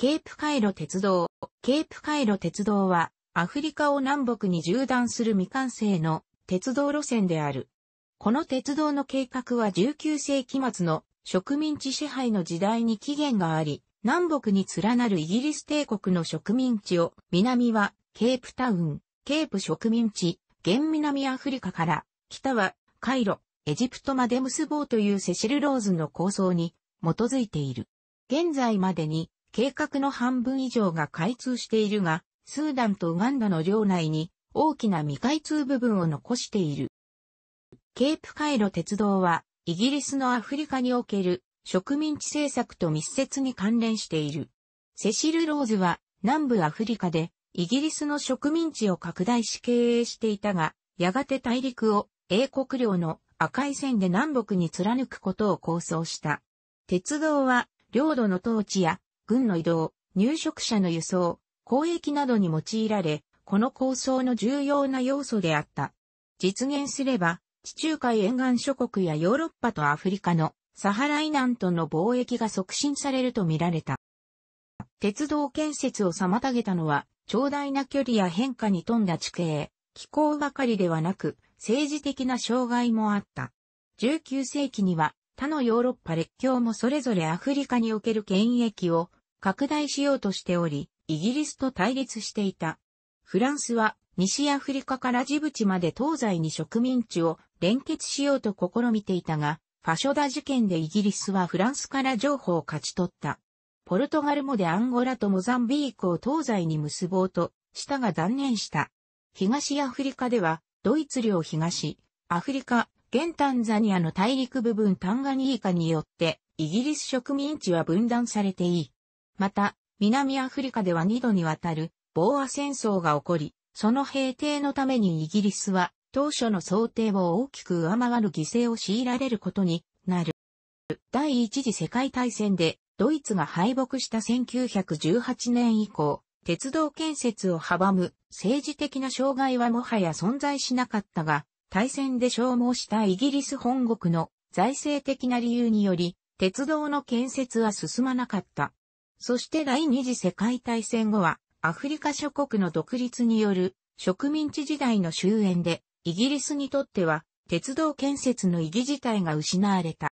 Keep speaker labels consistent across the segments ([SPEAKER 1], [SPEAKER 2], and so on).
[SPEAKER 1] ケープカイロ鉄道。ケープカイロ鉄道は、アフリカを南北に縦断する未完成の鉄道路線である。この鉄道の計画は19世紀末の植民地支配の時代に起源があり、南北に連なるイギリス帝国の植民地を、南はケープタウン、ケープ植民地、現南アフリカから、北はカイロ、エジプトまで結ぼうというセシル・ローズの構想に基づいている。現在までに計画の半分以上が開通しているが、スーダンとウガンダの領内に大きな未開通部分を残している。ケープカイロ鉄道は、イギリスのアフリカにおける植民地政策と密接に関連している。セシル・ローズは南部アフリカでイギリスの植民地を拡大し経営していたが、やがて大陸を英国領の赤い線で南北に貫くことを構想した。鉄道は領土の統治や軍の移動、入植者の輸送、交易などに用いられ、この構想の重要な要素であった。実現すれば、地中海沿岸諸国やヨーロッパとアフリカのサハラナ南との貿易が促進されると見られた。鉄道建設を妨げたのは、長大な距離や変化に富んだ地形、気候ばかりではなく、政治的な障害もあった。19世紀には、他のヨーロッパ列強もそれぞれアフリカにおける権益を拡大しようとしており、イギリスと対立していた。フランスは西アフリカからジブチまで東西に植民地を連結しようと試みていたが、ファショダ事件でイギリスはフランスから譲歩を勝ち取った。ポルトガルもでアンゴラとモザンビークを東西に結ぼうとしたが断念した。東アフリカでは、ドイツ領東、アフリカ、現タンザニアの大陸部分タンガニーカによって、イギリス植民地は分断されていい。また、南アフリカでは2度にわたる、ボーア戦争が起こり、その平定のためにイギリスは、当初の想定を大きく上回る犠牲を強いられることになる。第一次世界大戦でドイツが敗北した1918年以降、鉄道建設を阻む政治的な障害はもはや存在しなかったが、大戦で消耗したイギリス本国の財政的な理由により、鉄道の建設は進まなかった。そして第二次世界大戦後は、アフリカ諸国の独立による植民地時代の終焉で、イギリスにとっては、鉄道建設の意義自体が失われた。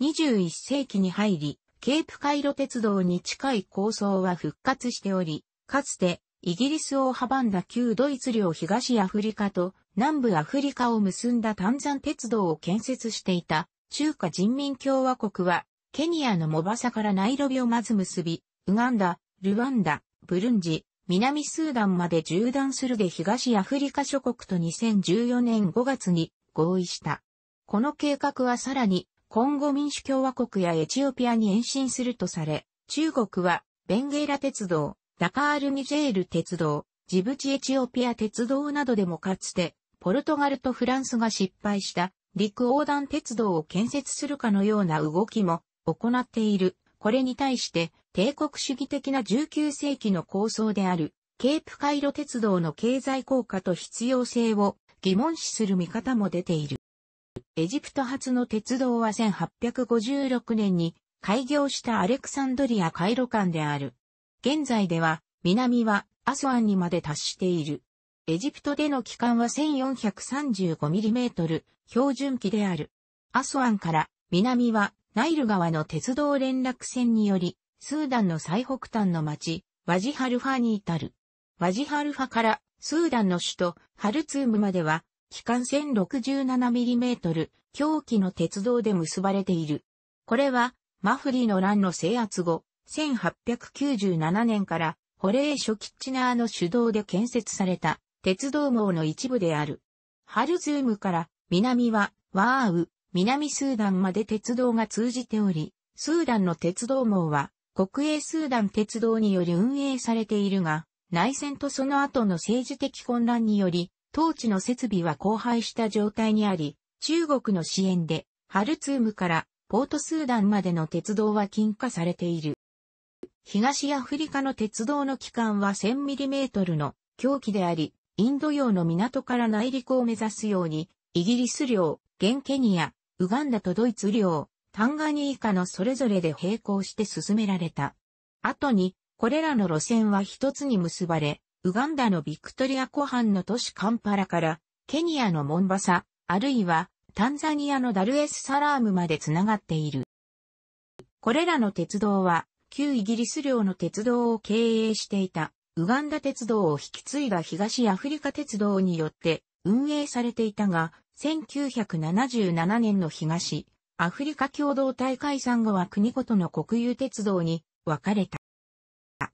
[SPEAKER 1] 21世紀に入り、ケープカイロ鉄道に近い構想は復活しており、かつてイギリスを阻んだ旧ドイツ領東アフリカと南部アフリカを結んだ丹山鉄道を建設していた中華人民共和国はケニアのモバサからナイロビをまず結び、ウガンダ、ルワンダ、ブルンジ、南スーダンまで縦断するで東アフリカ諸国と2014年5月に合意した。この計画はさらに、今後民主共和国やエチオピアに延伸するとされ、中国は、ベンゲーラ鉄道、ダカール・ニジェール鉄道、ジブチ・エチオピア鉄道などでもかつて、ポルトガルとフランスが失敗した陸横断鉄道を建設するかのような動きも行っている。これに対して、帝国主義的な19世紀の構想である、ケープカイロ鉄道の経済効果と必要性を疑問視する見方も出ている。エジプト発の鉄道は1856年に開業したアレクサンドリアカイロ間である。現在では、南はアスワンにまで達している。エジプトでの期間は 1435mm 標準期である。アスワンから南はナイル川の鉄道連絡船により、スーダンの最北端の町、ワジハルファに至る。ワジハルファからスーダンの首都ハルツームまでは、期間 1067mm 狂気の鉄道で結ばれている。これは、マフリの乱の制圧後、1897年からホレーショ・キッチナーの主導で建設された鉄道網の一部である。ハルツームから南はワーウ、南スーダンまで鉄道が通じており、スーダンの鉄道網は国営スーダン鉄道により運営されているが、内戦とその後の政治的混乱により、当地の設備は荒廃した状態にあり、中国の支援で、ハルツームからポートスーダンまでの鉄道は禁化されている。東アフリカの鉄道の期間は 1000mm の狂気であり、インド洋の港から内陸を目指すように、イギリス領、現ケニア、ウガンダとドイツ領、タンガニーカのそれぞれで並行して進められた。後に、これらの路線は一つに結ばれ、ウガンダのビクトリア湖畔の都市カンパラから、ケニアのモンバサ、あるいはタンザニアのダルエスサラームまでつながっている。これらの鉄道は、旧イギリス領の鉄道を経営していた、ウガンダ鉄道を引き継いだ東アフリカ鉄道によって運営されていたが、1977年の東、アフリカ共同体解散後は国ごとの国有鉄道に分かれた。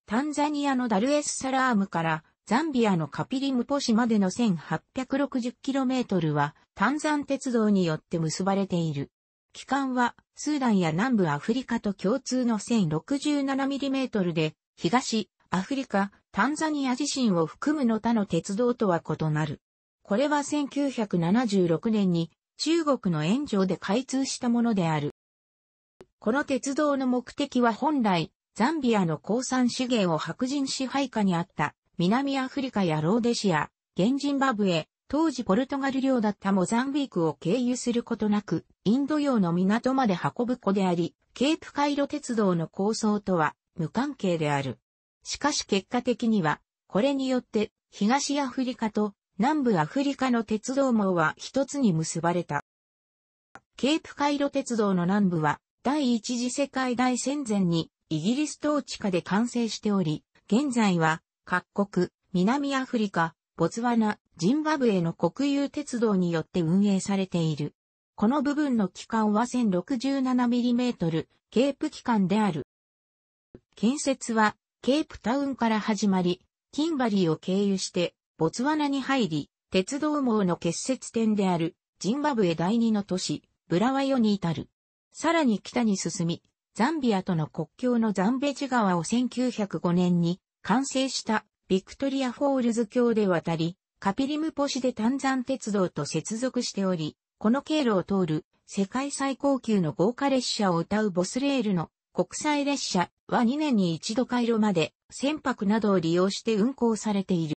[SPEAKER 1] タンザニアのダルエスサラームからザンビアのカピリムポ市までの 1860km はタンザン鉄道によって結ばれている。期間はスーダンや南部アフリカと共通の 1067mm で東アフリカ、タンザニア自身を含むの他の鉄道とは異なる。これは1976年に中国の援助で開通したものである。この鉄道の目的は本来、ザンビアの鉱産資源を白人支配下にあった南アフリカやローデシア、現ジンバブエ、当時ポルトガル領だったモザンビークを経由することなく、インド洋の港まで運ぶ子であり、ケープカイロ鉄道の構想とは無関係である。しかし結果的には、これによって東アフリカと南部アフリカの鉄道網は一つに結ばれた。ケープカイロ鉄道の南部は第一次世界大戦前にイギリス統治下で完成しており、現在は各国、南アフリカ、ボツワナ、ジンバブエの国有鉄道によって運営されている。この部分の期間は 1067mm、ケープ機関である。建設は、ケープタウンから始まり、キンバリーを経由して、ボツワナに入り、鉄道網の結節点である、ジンバブエ第二の都市、ブラワヨに至る。さらに北に進み、ザンビアとの国境のザンベジ川を1905年に完成したビクトリア・フォールズ橋で渡り、カピリムポシでザン鉄道と接続しており、この経路を通る世界最高級の豪華列車を歌うボスレールの国際列車は2年に一度回路まで船舶などを利用して運行されている。